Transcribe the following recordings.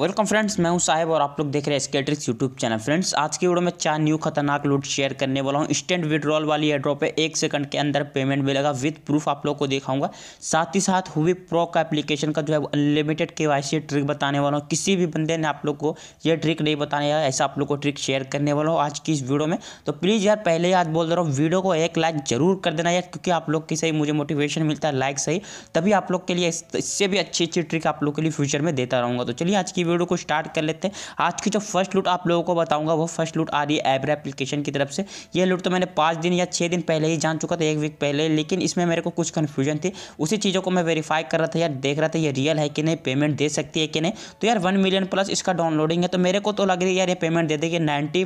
welcome friends मैं हूं साहब और आप लोग देख रहे हैं स्केट्रिक्स यूट्यूब चैनल फ्रेंड्स आज की वीडियो में चार न्यू खतरनाक लूट शेयर करने वाला हूं इंस्टेंट विड्रॉल वाली एड्रॉप है एक सेकंड के अंदर पेमेंट मिलेगा विद प्रूफ आप लोग को दिखाऊंगा साथ ही साथ हुई प्रो का एप्लीकेशन का जो है अनलिमिटेड के ट्रिक बताने वाला हूँ किसी भी बंदे ने आप लोग को यह ट्रिक नहीं बताने ऐसा आप लोग को ट्रिक शेयर करने वाला हूँ आज की इस वीडियो में तो प्लीज़ यार पहले आज बोल दे रहा हूँ वीडियो को एक लाइक जरूर कर देना यार क्योंकि आप लोग की सही मुझे मोटिवेशन मिलता है लाइक सही तभी आप लोग के लिए इससे भी अच्छी अच्छी ट्रिक आप लोग के लिए फ्यूचर में देता रहूँगा तो चलिए आज की वीडियो को स्टार्ट कर लेते हैं आज की जो फर्स्ट लूट आप लोगों को बताऊंगा वो फर्स्ट लूट आ रही है एबरा एप्लीकेशन की तरफ से ये लूट तो मैंने पाँच दिन या छः दिन पहले ही जान चुका था एक वीक पहले लेकिन इसमें मेरे को कुछ कन्फ्यूजन थी उसी चीज़ों को मैं वेरीफाई कर रहा था यार देख रहा था ये रियल है कि नहीं पेमेंट दे सकती है कि नहीं तो यार वन मिलियन प्लस इसका डाउनलोडिंग है तो मेरे को तो लग रही है यार ये पेमेंट दे देगी नाइन्टी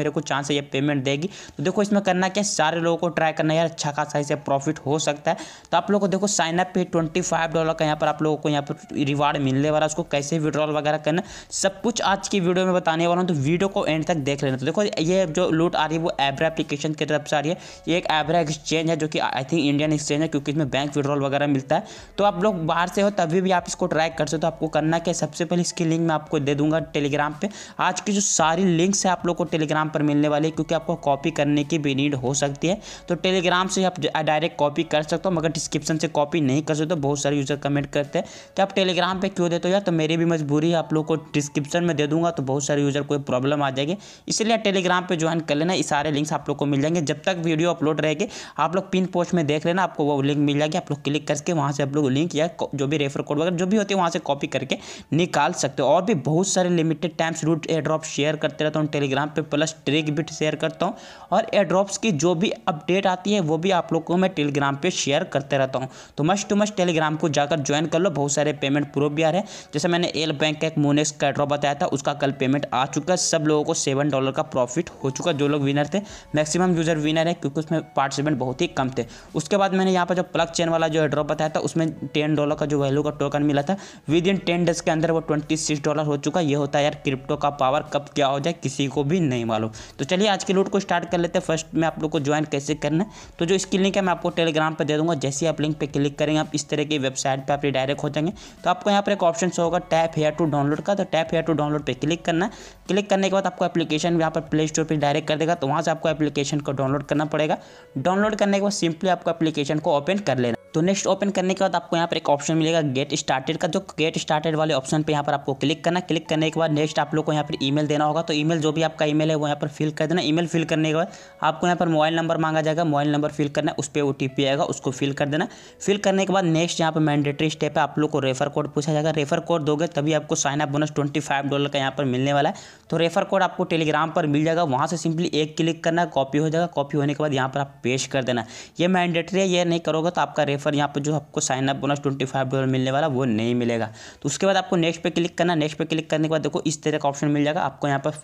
मेरे को चांस है ये पेमेंट देगी तो देखो इसमें करना क्या सारे लोगों को ट्राई करना यार अच्छा खासा इसे प्रॉफिट हो सकता है तो आप लोगों को देखो साइनअप पे ट्वेंटी फाइव डॉलर का यहाँ पर आप लोगों को यहाँ पर रिवार्ड मिलने वाला उसको कैसे विड्रॉ इंस्टॉल वगैरह करना सब कुछ आज की वीडियो में बताने वाला हूँ तो वीडियो को एंड तक देख लेना तो देखो ये जो लूट आ रही है वो एब्रा एप्लीकेशन की तरफ से आ रही है ये एक एब्रा एक्सचेंज है जो कि आई थिंक इंडियन एक्सचेंज है क्योंकि इसमें बैंक विड्रॉल वगैरह मिलता है तो आप लोग बाहर से हो तभी भी आप इसको ट्राई कर सकते हो तो आपको करना क्या सबसे पहले इसकी लिंक मैं आपको दे दूंगा टेलीग्राम पर आज की जो सारी लिंक्स है आप लोग को टेलीग्राम पर मिलने वाली है क्योंकि आपको कॉपी करने की भी नीड हो सकती है तो टेलीग्राम से आप डायरेक्ट कॉपी कर सकते हो मगर डिस्क्रिप्शन से कॉपी नहीं कर सकते बहुत सारे यूज़र कमेंट करते हैं कि तो आप टेलीग्राम पर क्यों देते हो यार तो मेरी भी मजबूरी मजबूरी आप लोग को डिस्क्रिप्शन में दे दूंगा तो बहुत सारे यूज़र को प्रॉब्लम आ जाएगी इसलिए टेलीग्राम पे ज्वाइन कर लेना सारे लिंक्स आप लोग को मिल जाएंगे जब तक वीडियो अपलोड रहेगी आप लोग पिन पोस्ट में देख लेना आपको वो लिंक मिल जाएगी आप लोग क्लिक करके वहाँ से आप लोग लिंक या जो भी रेफर कोड वगैरह जो भी होती है वहाँ से कॉपी करके निकाल सकते हो और भी बहुत सारे लिमिटेड टाइम्स रूट एड्रॉप शेयर करते रहता हूँ टेलीग्राम पर प्लस ट्रिक भी शेयर करता हूँ और एयर की जो भी अपडेट आती है वो भी आप लोग को मैं टेलीग्राम पर शेयर करते रहता हूँ तो मस्ट टू मस्ट टेलीग्राम को जाकर ज्वाइन कर लो बहुत सारे पेमेंट प्रूफ भी आ रहे हैं जैसे मैंने एल बैंक का एक मोनेस का बताया था उसका कल पेमेंट आ चुका है सब लोगों को सेवन डॉलर का प्रॉफिट हो चुका जो लोग विनर थे मैक्सिमम यूज़र विनर है क्योंकि उसमें पार्टिसिपेंट बहुत ही कम थे उसके बाद मैंने यहाँ पर जो प्लग चेन वाला जो है बताया था उसमें टेन डॉलर का जो वैल्यू का टोकन मिला था विद इन टेन डेज के अंदर वो ट्वेंटी सिक्स डॉलर हो चुका ये होता है यार क्रिप्टो का पावर कब क्या हो जाए किसी को भी नहीं मालूम तो चलिए आज के लूट को स्टार्ट कर लेते हैं फर्स्ट में आप लोग को ज्वाइन कैसे करना है तो जो इसकी लिंक है मैं आपको टेलीग्राम पर दे दूँगा जैसे ही आप लिंक पर क्लिक करेंगे आप इस तरह की वेबसाइट पर आप डायरेक्ट हो जाएंगे तो आपको यहाँ पर एक ऑप्शन होगा टैप हेयर टू डाउनलोड का तो टैप हेयर टू डाउनलोड पे क्लिक करना क्लिक करने के बाद आपको एप्लीकेशन यहाँ पर प्ले स्टोर पर डायरेक्ट कर देगा तो वहाँ से आपको एप्लीकेशन को डाउनलोड करना पड़ेगा डाउनलोड करने के बाद सिंपली आपको एप्लीकेशन को ओपन कर लेना तो नेक्स्ट ओपन करने के बाद आपको यहाँ पर एक ऑप्शन मिलेगा गेट स्टार्टेड का जो गेट स्टार्टेड वाले ऑप्शन पे यहाँ पर आपको क्लिक करना क्लिक करने के बाद नेक्स्ट आप लोग को यहाँ पर ईमेल देना होगा तो ईमेल जो भी आपका ईमेल है वो यहाँ पर फिल कर देना ईमेल फिल करने के बाद आपको यहाँ पर मोबाइल नंबर मांगा जाएगा मोबाइल नंबर फिल करना उस पर ओ आएगा उसको फिल कर देना फिल करने के बाद नेक्स्ट यहाँ पर मैंडेटरी स्टेप है आप लोग को रेफर कोड पूछा जाएगा रेफर कोड दोगे तभी आपको sign up bonus twenty dollar का यहाँ पर मिलने वाला है तो रेफर कोड आपको टेलीग्राम पर मिल जाएगा वहाँ से सिंपली एक क्लिक करना कॉपी हो जाएगा कॉपी होने के बाद यहाँ पर आप पेश कर देना ये मैंडेटरी है ये नहीं करोगे तो आपका रेफर पर यहाँ पर जो आपको sign up bonus twenty five dollar मिलने वाला वो नहीं मिलेगा तो उसके बाद आपको नेक्स्ट पे क्लिक करना नेक्स्ट पे क्लिक करने के बाद देखो इस तरह का ऑप्शन मिल जाएगा आपको यहाँ पर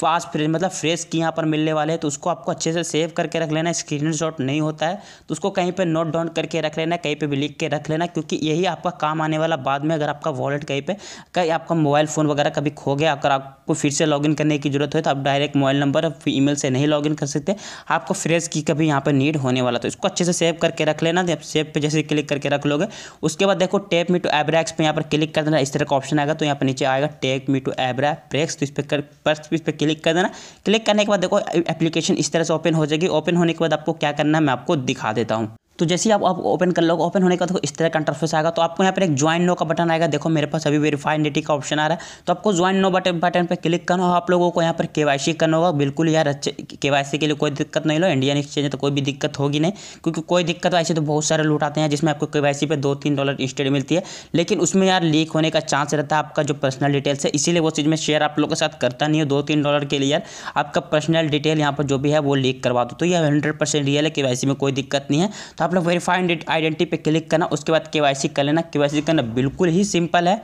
फास्ट फ्रेज मतलब फ्रेश की यहाँ पर मिलने वाले हैं तो उसको आपको अच्छे से सेव करके रख लेना स्क्रीन शॉट नहीं होता है तो उसको कहीं पर नोट डाउन करके रख लेना कहीं पर भी लिख के रख लेना क्योंकि यही आपका काम आने वाला बाद में अगर आपका वॉलेट कहीं पर कहीं आपका मोबाइल फ़ोन वगैरह कभी खो गया अगर आपको फिर से लॉग करने की ज़रूरत हो तो आप direct mobile number email से नहीं लॉग कर सकते आपको फ्रेश की कभी यहाँ पर नीड होने वाला तो इसको अच्छे से सेव करके रख लेना सेव पर जैसे क्लिक करके रख लोगे उसके बाद देखो टेप मी टू एब्रैक्स पर यहाँ पर क्लिक कर देना इस तरह का ऑप्शन आएगा तो यहाँ पर नीचे आएगा टेप मी टू एब्रा ब्रेक्स तो इस पर इस पर क्लिक कर देना क्लिक करने के बाद देखो एप्लीकेशन इस तरह से ओपन हो जाएगी ओपन होने के बाद आपको क्या करना है मैं आपको दिखा देता हूँ तो जैसे ही आप आप ओपन कर लो ओपन होने का देखो इस तरह का इंटरफेस आएगा तो आपको यहाँ पर एक ज्वाइन नो का बटन आएगा देखो मेरे पास अभी वेरीफाई नेटी का ऑप्शन आ रहा है तो आपको ज्वाइन नो बटन बटन पर क्लिक करना हो आप लोगों को यहाँ पर केवाईसी करना होगा बिल्कुल यार अच्छे सी के लिए कोई दिक्कत नहीं लो इंडियन एक्सचेंज तो कोई भी दिक्कत होगी नहीं क्योंकि कोई दिक्कत ऐसे तो बहुत सारे लूट आते हैं जिसमें आपको सी पर दो तीन डॉलर इंस्टेड मिलती है लेकिन उसमें यार लीक होने का चांस रहता है आपका जो पर्सनल डिटेल्स है इसीलिए वो चीज़ में शेयर आप लोगों के साथ करता नहीं हो दो तीन डॉलर के लिए यार आपका पर्सनल डिटेल यहाँ पर जो भी है वो लीक करवा दो तो यह हंड्रेड रियल है सी में कोई दिक्कत नहीं है तो तो आप लोग वेरीफाई आइडेंटिटी पे क्लिक करना उसके बाद के वाई सी कर लेना के वाई सी करना बिल्कुल ही सिंपल है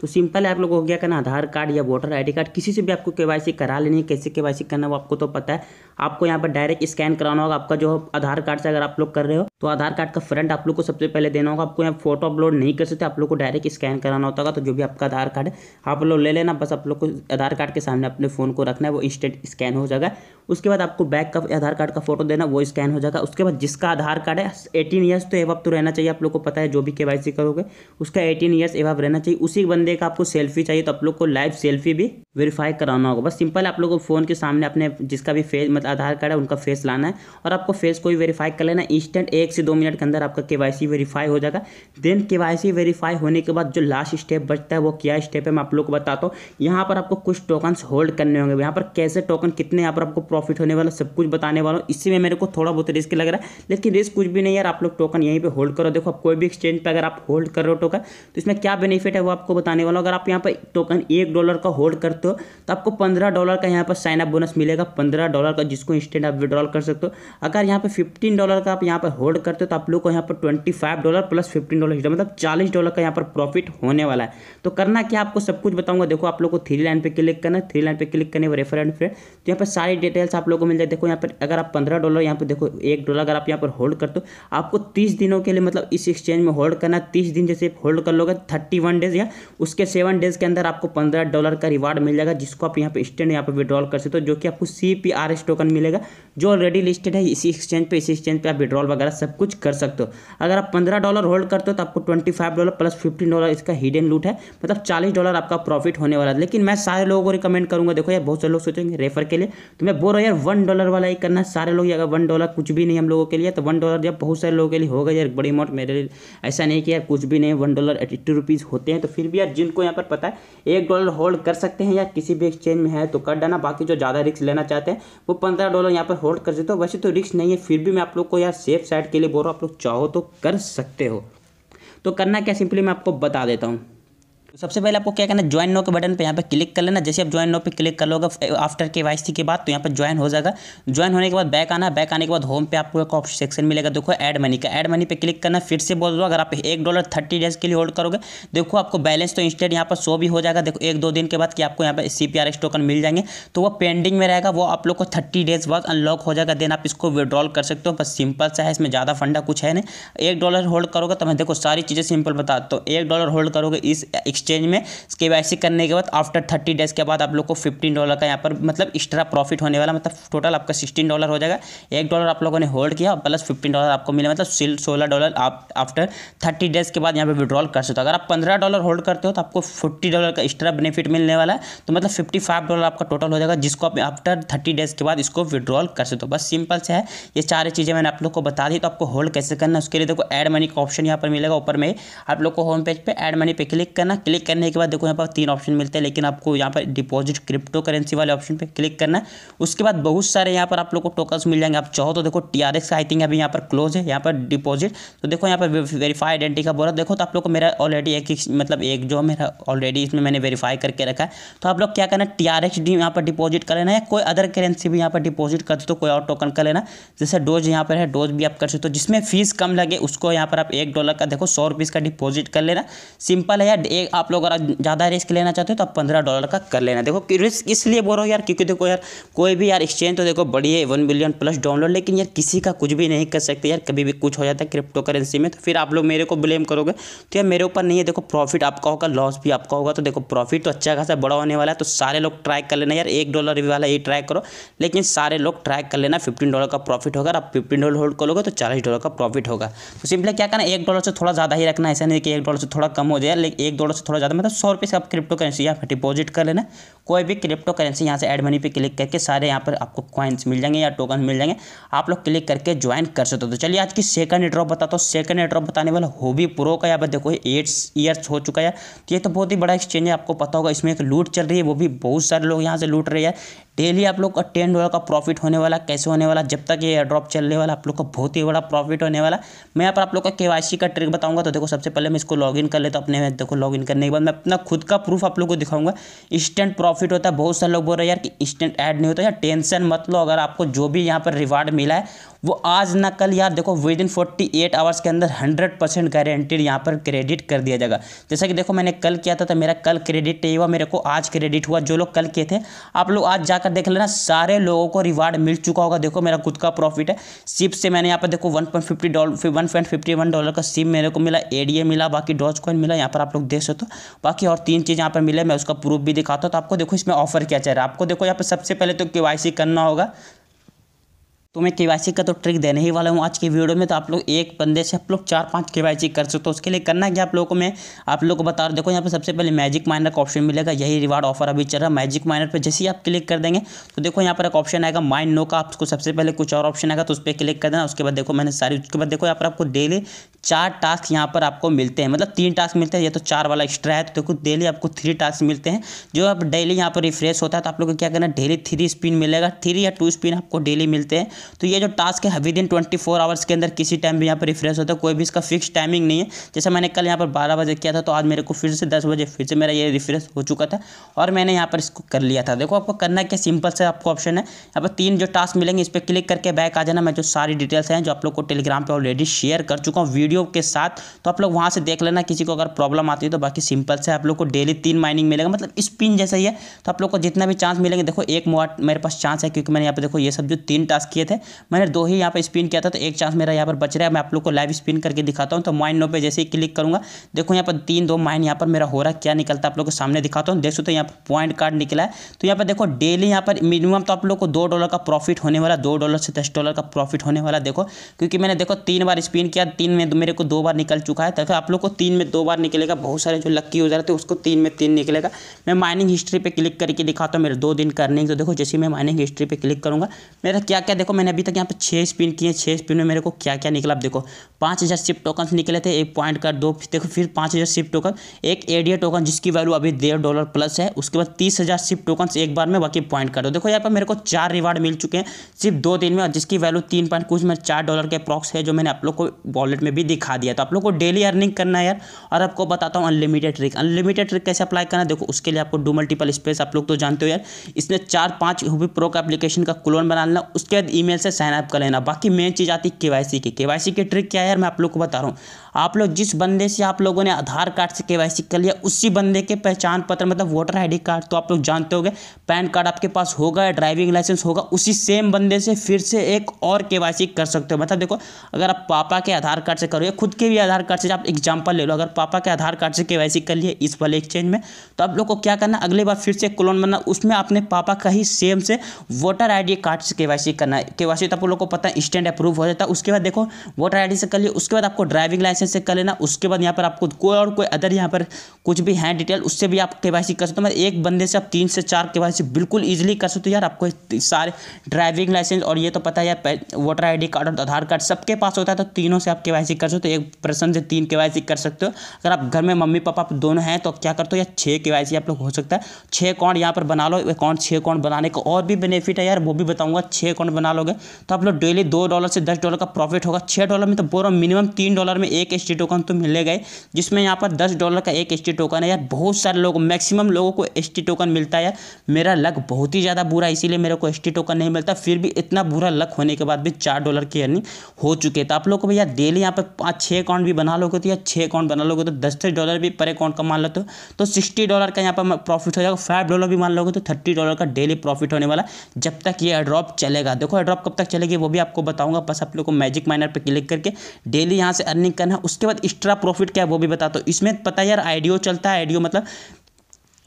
तो सिंपल है आप लोगों को क्या करना आधार कार्ड या वोटर आईडी कार्ड किसी से भी आपको केवाईसी करा लेनी है कैसे केवाईसी करना वो आपको तो पता है आपको यहाँ पर डायरेक्ट स्कैन कराना होगा आपका जो आधार कार्ड से अगर आप लोग कर रहे हो तो आधार कार्ड का फ्रंट आप लोग को सबसे पहले देना होगा आपको यहाँ फोटो अपलोड नहीं कर सकते आप लोग को डायरेक्ट स्कैन कराना होता होगा तो जो भी आपका आधार कार्ड है आप लोग ले लेना बस आप लोग को आधार कार्ड के सामने अपने फ़ोन को रखना है वो इंस्टेंट स्कैन हो जाएगा उसके बाद आपको बैक का आधार कार्ड का फोटो देना वो स्कैन हो जाएगा उसके बाद जिसका आधार कार्ड है एटीन ईयर्स तो एवप तो रहना चाहिए आप लोग को पता है जो भी के करोगे उसका एटीन ईयर्स एवप रहना चाहिए उसी बंद बंदे का आपको सेल्फी चाहिए तो आप लोग को लाइव सेल्फी भी वेरीफाई कराना होगा बस सिंपल आप लोग को फ़ोन के सामने अपने जिसका भी फेस मतलब आधार कार्ड है उनका फेस लाना है और आपको फेस को भी वेरीफाई कर लेना इंस्टेंट एक से दो मिनट के अंदर आपका के वेरीफाई हो जाएगा देन के वेरीफाई होने के बाद जो लास्ट स्टेप बचता है वो क्या स्टेप है मैं आप लोग को बताता हूँ यहाँ पर आपको कुछ टोकन होल्ड करने होंगे यहाँ पर कैसे टोकन कितने यहाँ पर आपको प्रॉफिट होने वाला सब कुछ बताने वाला हूँ इसी में मेरे को थोड़ा बहुत रिस्क लग रहा है लेकिन रिस्क कुछ भी नहीं यार आप लोग टोकन यहीं पर होल्ड करो देखो आप कोई भी एक्सचेंज पर अगर आप होल्ड कर रहे हो टोकन तो इसमें क्या बेनिफिट है वो आपको बताने आने वाला अगर आप यहाँ पर टोकन एक डॉलर का होल्ड करते हो तो आपको पंद्रह डॉलर का यहाँ पर साइन अप बोनस मिलेगा पंद्रह डॉलर का जिसको इंस्टेंट आप विड्रॉल कर सकते हो अगर यहाँ पर फिफ्टीन डॉलर का आप यहाँ पर होल्ड करते हो तो आप लोग को यहाँ पर twenty five dollar plus fifteen dollar मतलब चालीस डॉलर का यहाँ पर प्रॉफिट होने वाला है तो करना क्या आपको सब कुछ बताऊंगा देखो आप लोग को थ्री लाइन पर क्लिक करना थ्री लाइन पर क्लिक करने रेफर एंड फ्रेंड तो यहाँ पर सारी डिटेल्स आप लोग को मिल जाए देखो यहाँ पर अगर आप पंद्रह डॉलर यहाँ पर देखो एक डॉलर अगर आप यहाँ पर होल्ड करते हो आपको तीस दिनों के लिए मतलब इस एक्सचेंज में होल्ड करना तीस दिन जैसे होल्ड कर लोगे थर्टी वन डेज या उसके सेवन डेज के अंदर आपको पंद्रह डॉलर का रिवार्ड मिल जाएगा जिसको आप यहाँ पे स्टैंड यहाँ पे विड्रॉल कर सकते हो जो कि आपको C P R S token मिलेगा जो ऑलरेडी लिस्टेड है इसी एक्सचेंज पे इसी एक्सचेंज पे आप विड्रॉल वगैरह सब कुछ कर सकते हो अगर आप पंद्रह डॉलर होल्ड करते हो तो आपको twenty five dollar plus fifteen dollar इसका हिडन लूट है मतलब चालीस डॉलर आपका प्रॉफिट होने वाला है लेकिन मैं सारे लोगों को रिकमेंड करूँगा देखो यार बहुत सारे लोग सोचेंगे रेफर के लिए तो मैं बोल रहा यार वन डॉलर वाला ही करना सारे लोग अगर वन डॉलर कुछ भी नहीं हम लोगों के लिए तो वन डॉलर जब बहुत सारे लोगों के लिए होगा यार बड़ी अमाउंट मेरे लिए ऐसा नहीं कि यार कुछ भी नहीं वन डॉलर एट्टी रुपीज़ होते हैं तो फिर भी यार जिनको यहाँ पर पता है एक डॉलर होल्ड कर सकते हैं या किसी भी एक्सचेंज में है तो कर डाना बाकी जो ज़्यादा रिस्क लेना चाहते हैं वो पंद्रह डॉलर यहाँ पर होल्ड कर देते हो वैसे तो रिक्स नहीं है फिर भी मैं आप लोग को यार सेफ साइड के लिए बोल रहा हूँ आप लोग चाहो तो कर सकते हो तो करना क्या सिंपली मैं आपको बता देता हूँ तो सबसे पहले आपको क्या करना है ज्वाइन नो के बटन पे यहाँ पे क्लिक कर लेना जैसे आप ज्वाइन नो पे क्लिक कर लोगे आफ्टर के वाई के बाद तो यहाँ पर ज्वाइन हो जाएगा ज्वाइन होने के बाद बैक आना बैक आने के बाद होम पे आपको एक ऑप्शन सेक्शन मिलेगा देखो एड मनी का एड मनी पे क्लिक करना फिर से बोल दो अगर आप एक डॉलर थर्टी डेज के लिए होल्ड करोगे देखो आपको बैलेंस तो इंस्टेंट यहाँ पर शो भी हो जाएगा देखो एक दो दिन के बाद कि आपको यहाँ पर सी टोकन मिल जाएंगे तो वो पेंडिंग में रहेगा वो आप लोग को थर्टी डेज बाद अनलॉक हो जाएगा देन आप इसको विड्रॉल कर सकते हो बस सिंपल सा है इसमें ज़्यादा फंडा कुछ है नहीं एक डॉलर होल्ड करोगे तो मैं देखो सारी चीज़ें सिंपल बता तो एक डॉलर होल्ड करोगे इस एक्सचेंज में के करने के बाद आफ्टर थर्टी डेज के बाद आप लोग को फिफ्टीन डॉलर का यहाँ पर मतलब एक्स्ट्रा प्रॉफिट होने वाला मतलब टोटल आपका सिक्सटीन डॉलर हो जाएगा एक डॉलर आप लोगों ने होल्ड किया और प्लस फिफ्टीन डॉलर आपको मिले मतलब सोलह डॉलर आप आफ्टर थर्टी डेज के बाद यहाँ पर विड्रॉल कर सकते हो अगर आप पंद्रह डॉलर होल्ड करते हो तो आपको फोर्टी डॉलर का एक्स्ट्रा बेनिफिट मिलने वाला है तो मतलब फिफ्टी फाइव डॉलर आपका टोटल हो जाएगा जिसको आप आफ्टर थर्टी डेज के बाद इसको विड्रॉल कर सकते हो बस सिंपल से है ये चार चीज़ें मैंने आप लोग को बता दी तो आपको होल्ड कैसे करना उसके लिए देखो एड मनी का ऑप्शन यहाँ पर मिलेगा ऊपर में आप लोग को होम पेज पर एड मनी पे क्लिक करना क्लिक क्लिक करने के बाद देखो यहाँ पर तीन ऑप्शन मिलते हैं लेकिन आपको यहाँ पर डिपॉजिट क्रिप्टो करेंसी वाले ऑप्शन पर क्लिक करना है उसके बाद बहुत सारे यहाँ पर आप लोग को टोकन्स मिल जाएंगे आप चाहो तो देखो T R X I think अभी यहाँ पर क्लोज है यहाँ पर डिपॉजिट तो देखो यहाँ पर वेरीफाई आइडेंटी का बोला देखो तो आप लोग को मेरा ऑलरेडी एक मतलब एक जो मेरा ऑलरेडी इसमें मैंने वेरीफाई करके रखा है तो आप लोग क्या करना टी आर एक्स डी यहाँ पर डिपॉजिट कर लेना है कोई अदर करेंसी भी यहाँ पर डिपॉजिट कर दो तो कोई और टोकन कर लेना जैसे डोज यहाँ पर है डोज भी आप कर सकते हो जिसमें फीस कम लगे उसको यहाँ पर आप एक डॉलर का देखो सौ रुपीज़ का डिपॉजिट कर लेना सिंपल है या आप लोग अगर ज़्यादा रिस्क लेना चाहते हो तो आप पंद्रह डॉलर का कर लेना देखो रिस्क इसलिए बोल रहा हो यार क्योंकि देखो यार कोई भी यार एक्सचेंज तो देखो बड़ी है वन बिलियन प्लस डाउनलोड लेकिन यार किसी का कुछ भी नहीं कर सकते यार कभी भी कुछ हो जाता है क्रिप्टो करेंसी में तो फिर आप लोग मेरे को ब्लेम करोगे तो यार मेरे ऊपर नहीं है देखो प्रॉफिट आपका होगा लॉस भी आपका होगा तो देखो प्रॉफिट तो अच्छा खासा बड़ा होने वाला है तो सारे लोग ट्राई कर लेना यार एक डॉलर वाला ये ट्राई करो लेकिन सारे लोग ट्राई कर लेना फिफ्टीन डॉलर का प्रॉफिट होगा आप फिफ्टीन डॉलर होल्ड करोगे तो चालीस डॉलर का प्रॉफिट होगा तो सिंपली क्या करना एक डॉलर से थोड़ा ज़्यादा ही रखना ऐसा नहीं कि एक डॉलर से थोड़ा कम हो जाए लेकिन एक डॉलर से थोड़ा ज़्यादा मतलब सौ रुपये से आप क्रिप्टो करेंसी यहाँ पर डिपॉजिट कर लेना कोई भी क्रिप्टो करेंसी यहाँ से एड मनी पे क्लिक करके सारे यहाँ पर आपको कॉइन्स मिल जाएंगे या टोकन मिल जाएंगे आप लोग क्लिक करके ज्वाइन कर सकते हो तो चलिए आज की सेकंड ड्रॉप बताता हूँ सेकंड ड्रॉप बताने वाला भी प्रो का या पर देखो एट ईयर्स हो चुका है तो ये तो बहुत ही बड़ा एक्सचेंज है आपको पता होगा इसमें एक लूट चल रही है वो भी बहुत सारे लोग यहाँ से लूट रहे हैं डेली आप लोग का टेन डॉलर का प्रॉफिट होने वाला कैसे होने वाला जब तक ये एयर ड्रॉप चलने वाला आप लोग का बहुत ही बड़ा प्रॉफिट होने वाला मैं यहाँ पर आप लोग का के का ट्रिक बताऊंगा तो देखो सबसे पहले मैं इसको लॉगिन कर लेता हूँ अपने में देखो लॉगिन करने के बाद मैं अपना खुद का प्रूफ आप लोग को दिखाऊंगा इंस्टेंट प्रॉफिट होता है बहुत सारे लोग बोल रहे हैं यार कि इंस्टेंट ऐड नहीं होता यार टेंशन मत लो अगर आपको जो भी यहाँ पर रिवार्ड मिला है वो आज ना कल यार देखो within forty eight hours के अंदर हंड्रेड परसेंट गारंटेड यहाँ पर क्रेडिट कर दिया जाएगा जैसा कि देखो मैंने कल किया था तो मेरा कल क्रेडिट नहीं हुआ मेरे को आज क्रेडिट हुआ जो लोग कल किए थे आप लोग आज जाकर देख लेना सारे लोगों को रिवार्ड मिल चुका होगा देखो मेरा खुद का प्रॉफिट है सिप से मैंने यहाँ पर देखो one point fifty dollar one point fifty one dollar का सिप मेरे को मिला ए मिला बाकी डॉज कॉइन मिला यहाँ पर आप लोग देख सकते हो बाकी और तीन चीज़ यहाँ पर मिले मैं उसका प्रूफ भी दिखाता हूँ तो आपको देखो इसमें ऑफर क्या चाह रहा है आपको देखो यहाँ पर सबसे पहले तो के करना होगा तो मैं के का तो ट्रिक देने ही वाला हूँ आज की वीडियो में तो आप लोग एक बंदे से आप लोग चार पाँच के कर सकते हो तो उसके लिए करना क्या आप लोगों को मैं आप लोगों को बता रहा हूँ देखो यहाँ पे सबसे पहले मैजिक माइनर का ऑप्शन मिलेगा यही रिवार्ड ऑफर अभी चल रहा है मैजिक माइनर पर जैसे ही आप क्लिक कर देंगे तो देखो यहाँ पर एक ऑप्शन आएगा माइन नो का आपको सबसे पहले कुछ और ऑप्शन आएगा तो उस पर क्लिक कर देना उसके बाद देखो मैंने सारी उसके बाद देखो यहाँ पर आपको डेली चार टास्क यहाँ पर आपको मिलते हैं मतलब तीन टास्क मिलते हैं ये तो चार वाला एक्स्ट्रा है तो देखो डेली आपको थ्री टास्क मिलते हैं जो आप डेली यहाँ पर रिफ्रेश होता है तो आप लोग को क्या करना डेली थ्री स्पिन मिलेगा थ्री या टू स्पिन आपको डेली मिलते हैं तो ये जो टास्क है within twenty four hours के अंदर किसी टाइम भी यहाँ पर रिफ्रेश होता है कोई भी इसका फिक्स टाइमिंग नहीं है जैसे मैंने कल यहाँ पर बारह बजे किया था तो आज मेरे को फिर से दस बजे फिर से मेरा ये रिफ्रेश हो चुका था और मैंने यहाँ पर इसको कर लिया था देखो आपको करना क्या सिंपल से आपको ऑप्शन है यहाँ पर तीन जो टास्क मिलेंगे इस पर क्लिक करके बैक आ जाना मैं जो सारी डिटेल्स हैं जो आप लोग को टेलीग्राम पर ऑलरेडी शेयर कर चुका हूँ वीडियो के साथ तो आप लोग वहाँ से देख लेना किसी को अगर प्रॉब्लम आती है तो बाकी सिंपल से आप लोग को डेली तीन माइनिंग मिलेगा मतलब स्पिन जैसा ही है तो आप लोग को जितना भी चांस मिलेंगे देखो एक मेरे पास चांस है क्योंकि मैंने यहाँ पर देखो ये सब जो तीन टास्क किए थे थे मैंने दो ही यहाँ पर स्पिन किया था तो एक चांस मेरा यहाँ पर बच रहा है मैं आप लोग को लाइव स्पिन करके दिखाता हूँ तो माइन नो पे जैसे ही क्लिक करूँगा देखो यहाँ पर तीन दो माइन यहाँ पर मेरा हो रहा है क्या निकलता है आप लोग को सामने दिखाता हूँ देख सो तो यहाँ पर पॉइंट कार्ड निकला है तो यहाँ पर देखो डेली यहाँ पर मिनिमम तो आप लोग को दो डॉलर का प्रॉफिट होने वाला दो डॉलर से दस डॉलर का प्रॉफिट होने वाला देखो क्योंकि मैंने देखो तीन बार स्पिन किया तीन में मेरे को दो बार निकल चुका है तो आप लोग को तीन में दो बार निकलेगा बहुत सारे जो लक्की हो जाते हैं उसको तीन में तीन निकलेगा मैं माइनिंग हिस्ट्री पर क्लिक करके दिखाता हूँ मेरे दो दिन करने तो देखो जैसे मैं माइनिंग हिस्ट्री पर क्लिक करूँगा मेरा क्या क्या देखो मैंने अभी तक यहाँ पर छः स्पिन किए छः स्पिन में मेरे को क्या क्या निकला आप देखो पाँच हज़ार सिप टोकन निकले थे एक पॉइंट का दो देखो फिर पाँच हज़ार सिप टोकन एक एडिया टोकन जिसकी वैल्यू अभी डेढ़ डॉलर प्लस है उसके बाद तीस हज़ार सिप टोकन एक बार में बाकी पॉइंट कर दो देखो यहाँ पर मेरे को चार रिवार्ड मिल चुके हैं सिर्फ दो दिन में जिसकी वैल्यू तीन पॉइंट कुछ में चार डॉलर के अप्रॉक्स है जो मैंने आप लोग को वॉलेट में भी दिखा दिया तो आप लोग को डेली अर्निंग करना है यार और आपको बताता हूँ अनलिमिटेड ट्रिक अनलिमिटेड ट्रिक कैसे अप्लाई करना देखो उसके लिए आपको डू मल्टीपल स्पेस आप लोग तो जानते हो यार इसने चार पाँच हुबी प्रो का एप्लीकेशन का क्लोन बना लेना उसके बाद ईमेल से साइनअप कर लेना बाकी मेन चीज़ आती है के वाई सी की के वाई सी की ट्रिक क्या है यार मैं आप लोग को बता रहा हूँ आप लोग जिस बंदे से आप लोगों ने आधार कार्ड से के कर लिया उसी बंदे के पहचान पत्र मतलब वोटर आई कार्ड तो आप लोग जानते हो पैन कार्ड आपके पास होगा या ड्राइविंग लाइसेंस होगा उसी सेम बंदे से फिर से एक और के कर सकते हो मतलब देखो अगर आप पापा के आधार कार्ड से करो या खुद के भी आधार कार्ड से आप एग्जाम्पल ले लो अगर पापा के आधार कार्ड से के कर लिए इस वाले एक्सचेंज में तो आप लोग को क्या करना अगली बार फिर से क्लोन बनना उसमें अपने पापा का ही सेम से वोटर आई कार्ड से के करना है के तो आप लोग को पता है स्टैंड अप्रूव हो जाता है उसके बाद देखो वोटर आई से कर लिए उसके बाद आपको ड्राइविंग लाइसेंस ऑप्शन से कर लेना उसके बाद यहाँ पर आपको कोई और कोई अदर यहाँ पर कुछ भी है डिटेल उससे भी आप के कर सकते हो मतलब एक बंदे से आप तीन से चार के बिल्कुल ईजिली कर सकते हो यार आपको सारे ड्राइविंग लाइसेंस और ये तो पता है यार वोटर आई कार्ड और आधार कार्ड सबके पास होता है तो तीनों से आप के कर सकते हो एक पर्सन से तीन के कर सकते हो अगर आप घर में मम्मी पापा दोनों हैं तो क्या करते हो या छः के आप लोग हो सकता है छः अकाउंट यहाँ पर बना लो अकाउंट छः अकाउंट बनाने का और भी बेनिफिट है यार वो भी बताऊँगा छः अकाउंट बना लोगे तो आप लोग डेली दो डॉलर से दस डॉलर का प्रॉफिट होगा छः डॉलर में तो बोल रहा हूँ मिनिमम तीन डॉलर में एक एक एस टोकन तो मिले गए जिसमें यहाँ पर दस डॉलर का एक एस टोकन है यार बहुत सारे लोग मैक्सिमम लोगों को एस टोकन मिलता है यार मेरा लक बहुत ही ज़्यादा बुरा इसीलिए मेरे को एस टोकन नहीं मिलता फिर भी इतना बुरा लक होने के बाद भी चार डॉलर की अर्निंग हो चुके तो आप लोग को भैया डेली यहाँ पर पाँच छः अकाउंट भी बना लोगे तो या छः अकाउंट बना लोगे तो दस दस डॉलर भी पर अकाउंट का मान लो तो सिक्सटी तो डॉलर का यहाँ पर प्रॉफिट हो जाएगा फाइव डॉलर भी मान लोगे तो थर्टी डॉलर का डेली प्रॉफिट होने वाला जब तक ये एड्रॉप चलेगा देखो एड्रॉप कब तक चलेगी वो भी आपको बताऊंगा बस आप लोग को मैजिक माइनर पर क्लिक करके डेली यहाँ से अर्निंग करना उसके बाद एक्स्ट्रा प्रॉफिट क्या है वो भी बता दो तो इसमें पता है यार आइडियो चलता है आइडियो मतलब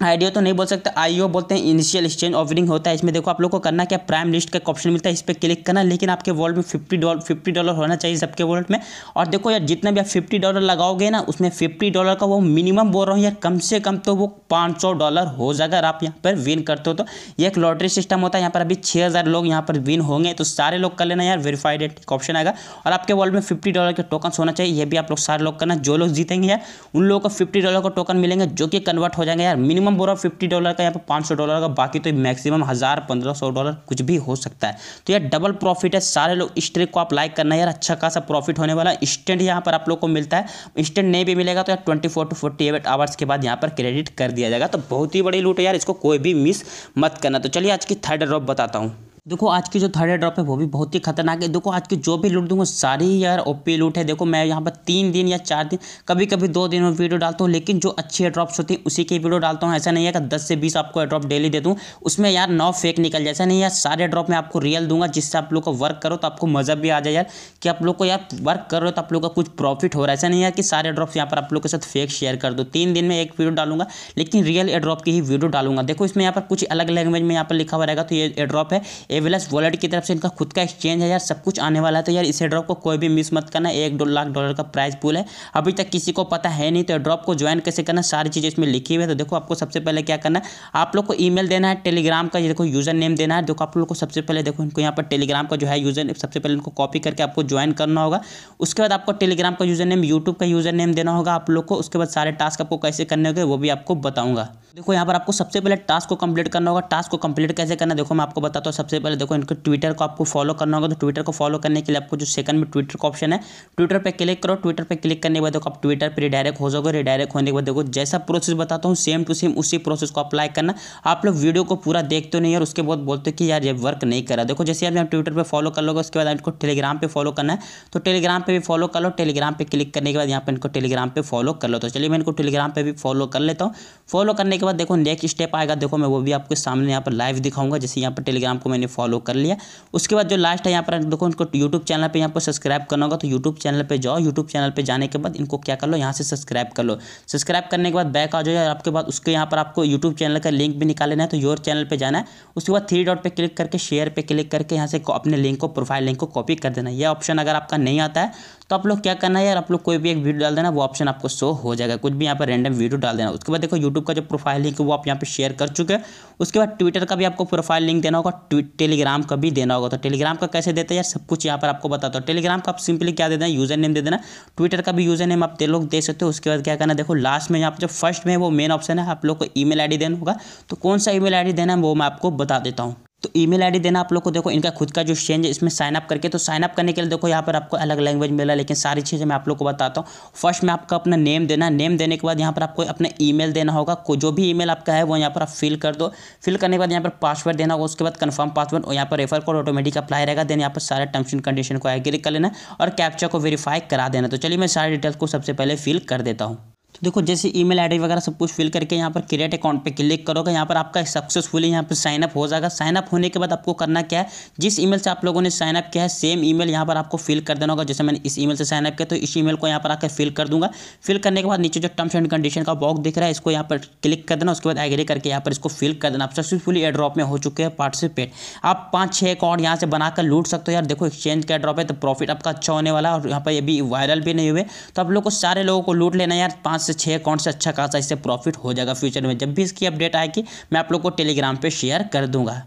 आईडीओ तो नहीं बोल सकते आईओ बोलते हैं इनिशियल एक्सचेंज ऑफरिंग होता है इसमें देखो आप लोग को करना क्या प्राइम लिस्ट का ऑप्शन मिलता है इस पर क्लिक करना लेकिन आपके वॉल्ट में फिफ्टी डॉलर फिफ्टी डॉलर होना चाहिए सबके वॉल्ट में और देखो यार जितना भी आप फिफ्टी डॉलर लगाओगे ना उसमें फिफ्टी डॉलर का वो मिनिमम बोल रहा हूँ यार कम से कम तो वो पाँच सौ डॉलर हो जाएगा अगर आप यहाँ पर विन करते हो तो ये एक लॉटरी सिस्टम होता है यहाँ पर अभी छः हज़ार लोग यहाँ पर विन होंगे तो सारे लोग कर लेना यार वेरीफाइड ऑप्शन आएगा और आपके वॉल्ट में फिफ्टी डॉलर के टोकन होना चाहिए ये भी आप लोग सारे लोग करना जो लोग जीतेंगे यार उन लोगों को फिफ्टी डॉलर का टोकन मिलेंगे जो कि कन्वर्ट हो जाएंगे यार मिनिमम मैक्सिमम रहा फिफ्टी डॉलर का यहाँ पर पाँच सौ डॉलर का बाकी तो मैक्सिमम हज़ार पंद्रह सौ डॉलर कुछ भी हो सकता है तो यार डबल प्रॉफिट है सारे लोग इस ट्रिक को आप लाइक करना यार अच्छा खासा प्रॉफिट होने वाला इंस्टेंट यहाँ पर आप लोग को मिलता है इंस्टेंट नहीं भी मिलेगा तो यार twenty four to forty eight hours के बाद यहाँ पर क्रेडिट कर दिया जाएगा तो बहुत ही बड़ी लूट है यार इसको कोई भी मिस मत करना तो चलिए आज की थर्ड ड्रॉप बताता हूँ देखो आज की जो थर्ड ड्रॉप है वो भी बहुत ही खतरनाक है देखो आज की जो भी लूट दूंगा सारी यार ओपी लूट है देखो मैं यहाँ पर तीन दिन या चार दिन कभी कभी दो दिन में वीडियो डालता हूँ लेकिन जो अच्छी ड्रॉप्स होती हैं उसी की वीडियो डालता हूँ ऐसा नहीं है कि दस से बीस आपको ड्रॉप डेली दे दूँ उसमें यार नौ फेक निकल जाए ऐसा नहीं यार सारे ड्रॉप मैं आपको रियल दूंगा जिससे आप लोग का वर्क करो तो आपको मज़ा भी आ जाए यार कि आप लोग को यार वर्क कर रहे हो तो आप लोग का कुछ प्रॉफिट हो रहा है ऐसा नहीं है कि सारे ड्रॉप्स यहाँ पर आप लोग के साथ फेक शेयर कर दो तीन दिन में एक वीडियो डालूंगा लेकिन रियल ड्रॉप की ही वीडियो डालूंगा देखो इसमें यहाँ पर कुछ अलग लैंग्वेज में यहाँ पर लिखा हुआ रहेगा तो ये ड्रॉप है एवेलस वॉलेट की तरफ से इनका खुद का एक्सचेंज है यार सब कुछ आने वाला है तो यार इसे ड्रॉप को कोई भी मिस मत करना एक लाख डॉलर का प्राइस पूल है अभी तक किसी को पता है नहीं तो ड्रॉप को ज्वाइन कैसे करना सारी चीज़ें इसमें लिखी हुई है तो देखो आपको सबसे पहले क्या करना है आप लोग को ई देना है टेलीग्राम का देखो यूज़र नेम देना है देखो आप लोग को सबसे पहले देखो इनको यहाँ पर टेलीग्राम का जो है यूज़र सबसे पहले इनको कॉपी करके आपको ज्वाइन करना होगा उसके बाद आपको टेलीग्राम का यूज़र नेम यूट्यूब का यूज़र नेम देना होगा आप लोग को उसके बाद सारे टास्क आपको कैसे करने होंगे वो भी आपको बताऊँगा देखो यहाँ पर आपको सबसे पहले टास्क को कंप्लीट करना होगा टास्क को कंप्लीट कैसे करना है देखो मैं आपको बताता हूँ सबसे पहले देखो इनके ट्विटर को आपको फॉलो करना होगा तो ट्विटर को फॉलो करने के लिए आपको जो सेकंड में ट्विटर का ऑप्शन है ट्विटर पर क्लिक करो ट्विटर पर क्लिक करने के बाद देखो आप ट्विटर पर रिडायरेक्ट हो जाओगे रिडायरेक्ट होने के बाद देखो जैसा प्रोसेस बताता हूँ सेम टू सेम उसी प्रोसेस को अप्लाई करना आप लोग वीडियो को पूरा देखते नहीं और उसके बाद बोलते कि यार ये वर्क नहीं करा देखो जैसे आप ट्विटर पर फॉलो कर लोगे उसके बाद इनको टेलीग्राम पर फॉलो करना है तो टेलीग्राम पर भी फॉलो कर लो टेलीग्राम पर क्लिक करने के बाद यहाँ पर इनको टेलीग्राम पर फॉलो कर लो तो चलिए मैं इनको टेलीग्राम पर भी फॉलो कर लेता हूँ फॉलो करने के बाद देखो नेक्स्ट स्टेप आएगा देखो मैं वो भी आपके सामने यहाँ पर लाइव दिखाऊंगा जैसे यहाँ पर टेलीग्राम को मैंने फॉलो कर लिया उसके बाद जो लास्ट है यहाँ पर देखो इनको यूट्यूब चैनल पर यहाँ पर सब्सक्राइब करना होगा तो यूट्यूब चैनल पर जाओ यूट्यूब चैनल पर जाने के बाद इनको क्या कर लो यहाँ से सब्सक्राइब कर लो सब्सक्राइब करने के बाद बैक आ जाओ आपके बाद उसके यहाँ पर आपको यूट्यूब चैनल का लिंक भी निकालना है तो योर चैनल पर जाना है उसके बाद थ्री डॉट पर क्लिक करके शेयर पर क्लिक करके यहाँ से अपने लिंक को प्रोफाइल लिंक को कॉपी कर देना यह ऑप्शन अगर आपका नहीं आता है तो आप लोग क्या करना है यार आप लोग कोई भी एक वीडियो डाल देना वो ऑप्शन आपको शो हो जाएगा कुछ भी यहाँ पर रैंडम वीडियो डाल देना उसके बाद देखो यूट्यूब का जो प्रोफाइल प्रोफाइल लिंक वो आप यहाँ पे शेयर कर चुके हैं उसके बाद ट्विटर का भी आपको प्रोफाइल लिंक देना होगा टेलीग्राम का भी देना होगा तो टेलीग्राम का कैसे देते हैं यार सब कुछ यहाँ पर आपको बताता हूँ टेलीग्राम का आप सिंपली क्या दे देना यूज़र नेम दे देना ट्विटर का भी यूज़र नेम आप दे लोग दे सकते हो उसके बाद क्या करना देखो लास्ट में यहाँ पर जो फर्स्ट में वो मेन ऑप्शन है आप लोग को ई मेल देना होगा तो कौन सा ई मेल देना है वो मैं आपको बता देता हूँ तो ईमेल आईडी देना आप लोग को देखो इनका खुद का जो चेंज है इसमें साइनअप करके तो साइनअप करने के लिए देखो यहाँ पर आपको अलग लैंग्वेज मिला लेकिन सारी चीज़ें मैं आप लोग को बताता हूँ फर्स्ट में आपका अपना नेम देना नेम देने के बाद यहाँ पर आपको अपना ईमेल देना होगा जो भी ईमेल आपका है वो यहाँ पर आप फिल कर दो फिल करने के बाद यहाँ पर पासवर्ड देना होगा उसके बाद कन्फर्म पासवर्ड और यहाँ पर रेफर कोड ऑटोमेटिक अप्लाई रहेगा देन यहाँ पर सारे टर्म्स एंड कंडीशन को एग्री कर लेना और कैप्चर को वेरीफाई करा देना तो चलिए मैं सारे डिटेल्स को सबसे पहले फिल कर देता हूँ तो देखो जैसे ईमेल आईडी वगैरह सब कुछ फिल करके यहाँ पर क्रिएट अकाउंट पे क्लिक करोगे यहाँ पर आपका सक्सेसफुली यहाँ पर साइनअप हो जाएगा साइनअप होने के बाद आपको करना क्या है जिस ईमेल से आप लोगों ने साइनअप किया है सेम ईमेल यहाँ पर आपको फिल कर देना होगा जैसे मैंने इस ई से साइनअप किया तो इस ई को यहाँ पर आकर फिल कर दूंगा फिल करने के बाद नीचे जो टर्म्स एंड कंडीशन का बॉक्स दिख रहा है इसको यहाँ पर क्लिक कर देना उसके बाद एग्री करके यहाँ पर इसको फिल कर देना आप सक्सेसफुली एड्रॉप में हो चुके हैं पार्टिसिपेट आप पाँच छः अकाउंट यहाँ से बनाकर लूट सकते हो यार देखो एक्सचेंज का एड्रॉप है तो प्रॉफिट आपका अच्छा होने वाला और यहाँ पर ये भी वायरल भी नहीं हुए तो आप लोग को सारे लोगों को लूट लेना यार पाँच से छः अकाउंट से अच्छा खासा इससे प्रॉफिट हो जाएगा फ्यूचर में जब भी इसकी अपडेट आएगी मैं आप लोग को टेलीग्राम पर शेयर कर दूँगा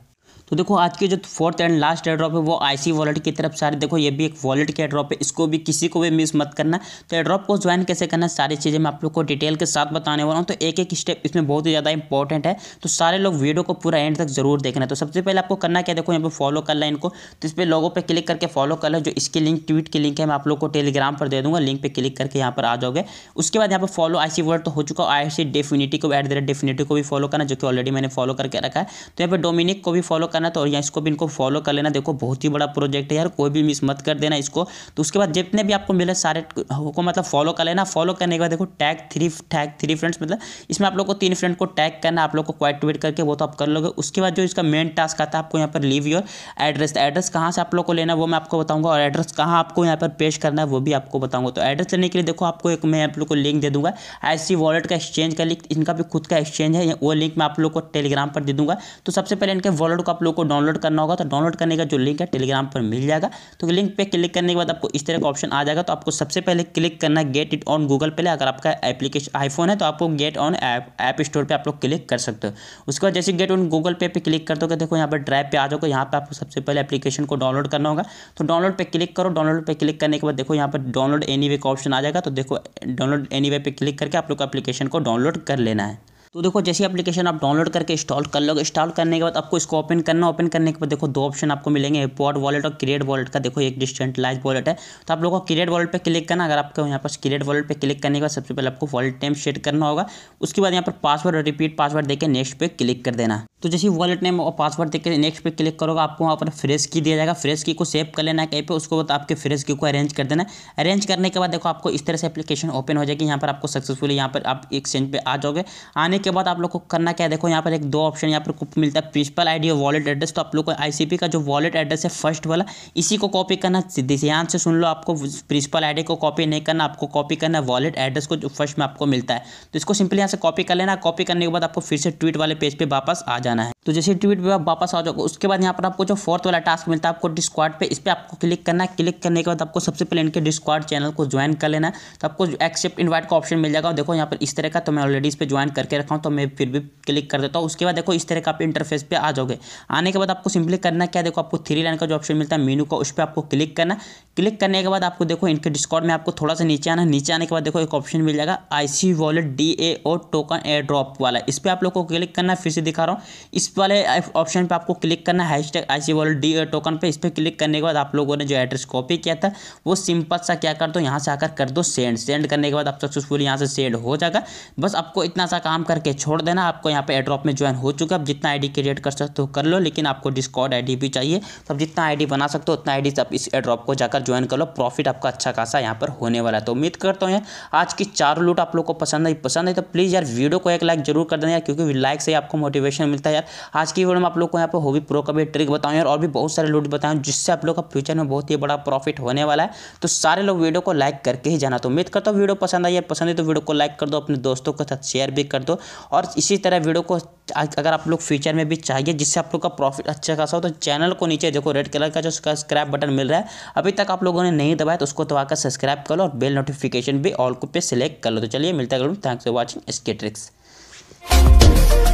तो देखो आज की जो फोर्थ एंड लास्ट एड्रॉप है वो आईसी वॉलेट की तरफ सारे देखो ये भी एक वॉलेट की एड्रॉप है इसको भी किसी को भी मिस मत करना तो एड्रॉप को ज्वाइन कैसे करना सारी चीज़ें मैं आप लोग को डिटेल के साथ बताने वाला हूँ तो एक एक स्टेप इसमें बहुत ही ज़्यादा इंपॉर्टेंट है तो सारे लोग वीडियो को पूरा एंड तक जरूर देखना है तो सबसे पहले आपको करना क्या देखो यहाँ पर फॉलो कर लें इनको तो इस पर लोगों पर क्लिक करके फॉलो कर लें जो इसकी लिंक ट्वीट की लिंक है मैं आप लोग को टेलीग्राम पर दे दूँगा लिंक पर क्लिक करके यहाँ पर आ जाओगे उसके बाद यहाँ पर फॉलो आई वर्ड तो हो चुका है आई डेफिनिटी को एट डेफिनिटी को भी फॉलो करना जो कि ऑलरेडी मैंने फॉलो करके रखा है तो यहाँ पर डोमिनिक को भी फॉलो करना करना था और यहाँ इसको भी इनको फॉलो कर लेना देखो बहुत ही बड़ा प्रोजेक्ट है यार कोई भी मिस मत कर देना इसको तो उसके बाद जितने भी आपको मिले सारे को मतलब फॉलो कर लेना फॉलो करने के बाद देखो tag three tag three friends मतलब इसमें आप लोग को तीन फ्रेंड को टैग करना आप लोग को क्वाइट ट्वीट करके वो तो आप कर लोगे उसके बाद जो इसका मेन टास्क आता है आपको यहाँ पर लीव योर एड्रेस एड्रेस कहाँ से आप लोग को लेना वो मैं आपको बताऊँगा और एड्रेस कहाँ आपको यहाँ पर पेश करना है वो भी आपको बताऊँगा तो एड्रेस लेने के लिए देखो आपको एक मैं आप लोग को लिंक दे दूँगा ऐसी वॉलेट का एक्सचेंज का लिंक इनका भी खुद का एक्सचेंज है वो लिंक मैं आप लोग को टेलीग्राम पर दे दूँगा तो सबसे पहले इनके वॉलेट को आप लोग लोग को डाउनलोड करना होगा तो डाउनलोड करने का जो लिंक है टेलीग्राम पर मिल जाएगा तो लिंक पर क्लिक करने के बाद आपको इस तरह का ऑप्शन आ जाएगा तो आपको सबसे पहले क्लिक करना गेट इट ऑन गूगल पे अगर आपका एप्लीकेशन आईफोन है तो आपको get on app app store पर आप लोग क्लिक कर सकते हो उसके बाद जैसे गेट ऑन गूगल पे पर क्लिक कर दोगे देखो यहाँ पर ड्राइव पर आ जाओगे यहाँ पर आपको सबसे पहले एप्लीकेशन को डाउनलोड करना होगा तो डाउनलोड पर क्लिक करो डाउनलोड पर क्लिक करने के बाद देखो यहाँ पर डाउनलोड एनी का ऑप्शन आ जाएगा तो देखो डाउनलोड एनी पे क्लिक करके आप लोग को एप्लीकेशन को डाउनलोड कर लेना है तो देखो जैसी एप्लीकेशन आप डाउनलोड करके इंस्टॉल कर लोगे इंस्टॉल करने के बाद आपको इसको ओपन करना ओपन करने के बाद देखो दो ऑप्शन आपको मिलेंगे एयरपोर्ट वॉलेट और क्रिएट वॉलेट का देखो एक डिस्टेंटलाइज वॉलेट है तो आप लोगों को क्रिएट वॉलेट पर क्लिक करना अगर आपको यहाँ पर क्रिएट वॉलेट पर क्लिक करने के बाद सबसे पहले आपको वॉलेट नेम सेट करना होगा उसके बाद यहाँ पर पासवर्ड और रिपीट पासवर्ड देकर नेक्स्ट पर क्लिक कर देना तो जैसे वॉलेट नेम और पासवर्ड देकर नेक्स्ट पे क्लिक करोगे आपको वहाँ पर फ्रेश की दिया जाएगा फ्रेश की को सेव कर लेना है कहीं पर उसको बाद आपके फ्रेश की को अरेंज कर देना अरेंज करने के बाद देखो आपको इस तरह से एप्लीकेशन ओपन हो जाएगी यहाँ पर आपको सक्सेसफुली यहाँ पर आप एक्सचेंज पे आ जाओगे आने के बाद आप लोग को करना क्या है देखो यहाँ पर एक दो ऑप्शन यहाँ पर मिलता है प्रिंसिपल आईडी और वॉलेट एड्रेस तो आप लोग को आई का जो वॉलेट एड्रेस है फर्स्ट वाला इसी को कॉपी करना ध्यान से सुन लो आपको प्रिंसिपल आईडी को कॉपी नहीं करना आपको कॉपी करना वॉलेट एड्रेस को जो फर्स्ट में आपको मिलता है तो इसको सिंपली यहाँ से कॉपी कर लेना कॉपी करने के बाद आपको फिर से ट्वीट वाले पेज पर वापस आ जाना है तो जैसे ट्वीट पर वापस आ जाओ उसके बाद यहाँ पर आपको जो फोर्थ वाला टास्क मिलता है आपको डिस्कॉर्ड पर इस पर आपको क्लिक करना है क्लिक करने के बाद आपको सबसे पहले इनके डिस्कॉर्ड चैनल को ज्वाइन कर लेना है तो आपको एक्सेप्ट इन्वाइट का ऑप्शन मिल जाएगा देखो यहाँ पर इस तरह का तो मैं ऑलरेडी इस पर ज्वाइन करके रख रखा हूँ तो मैं फिर भी क्लिक कर देता हूँ उसके बाद देखो इस तरह का आप इंटरफेस पे आ जाओगे आने के बाद आपको सिंपली करना क्या देखो आपको थ्री लाइन का जो ऑप्शन मिलता है मीनू का उस पर आपको क्लिक करना क्लिक करने के बाद आपको देखो इनके डिस्काउंट में आपको थोड़ा सा नीचे आना नीचे आने के बाद देखो एक ऑप्शन मिल जाएगा I wallet D A token airdrop वाला इस पर आप लोग को क्लिक करना फिर से दिखा रहा हूँ इस वाले ऑप्शन पर आपको क्लिक करना hashtag I wallet D token पर इस पर क्लिक करने के बाद आप लोगों ने जो एड्रेस कॉपी किया था वो सिंपल सा क्या कर दो यहाँ से आकर कर दो सेंड सेंड करने के बाद आप सक्सेसफुल यहाँ से सेंड हो जाएगा बस आपको इतना सा काम कर करके छोड़ देना आपको यहाँ पे एड्रॉप में ज्वाइन हो चुका है अब जितना आईडी क्रिएट कर सकते हो कर लो लेकिन आपको डिस्कॉर्ड आईडी भी चाहिए तो अब जितना आईडी बना सकते हो उतना आईडी आप इस एड्रॉप को जाकर ज्वाइन कर लो प्रॉफिट आपका अच्छा खासा यहाँ पर होने वाला है तो उम्मीद करता हूँ आज की चार लूट आप लोग को पसंद आई पसंद है तो प्लीज़ यार वीडियो को एक लाइक जरूर कर देना यार क्योंकि लाइक से आपको मोटिवेशन मिलता है यार आज की वीडियो में आप लोग को यहाँ पर होबी प्रो का भी ट्रिक बताऊँ यार और भी बहुत सारे लूट बताऊँ जिससे आप लोग का फ्यूचर में बहुत ही बड़ा प्रॉफिट होने वाला है तो सारे लोग वीडियो को लाइक करके ही जाना तो उम्मीद करता हूँ वीडियो पसंद आई है पसंद है तो वीडियो को लाइक कर दो अपने दोस्तों के साथ शेयर भी कर दो और इसी तरह वीडियो को अगर आप लोग फ्यूचर में भी चाहिए जिससे आप लोग का प्रॉफिट अच्छा खासा हो तो चैनल को नीचे देखो रेड कलर का जो सब्सक्राइब बटन मिल रहा है अभी तक आप लोगों ने नहीं दबाया तो उसको दबाकर सब्सक्राइब कर लो और बेल नोटिफिकेशन भी ऑल को पे सिलेक्ट कर लो तो चलिए मिलता है थैंक्स फॉर वॉचिंग इसके